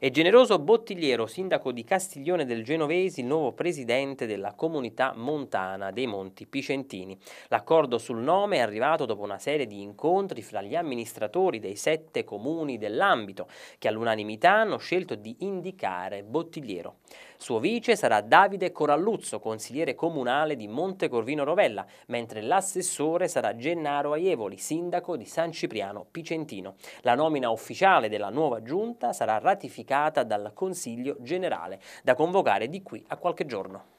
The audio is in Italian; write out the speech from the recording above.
E Generoso Bottigliero, sindaco di Castiglione del Genovesi, il nuovo presidente della comunità montana dei Monti Picentini. L'accordo sul nome è arrivato dopo una serie di incontri fra gli amministratori dei sette comuni dell'ambito, che all'unanimità hanno scelto di indicare Bottigliero. Suo vice sarà Davide Coralluzzo, consigliere comunale di Monte Corvino Rovella, mentre l'assessore sarà Gennaro Aievoli, sindaco di San Cipriano Picentino. La nomina ufficiale della nuova giunta sarà ratificata indicata dal Consiglio generale, da convocare di qui a qualche giorno.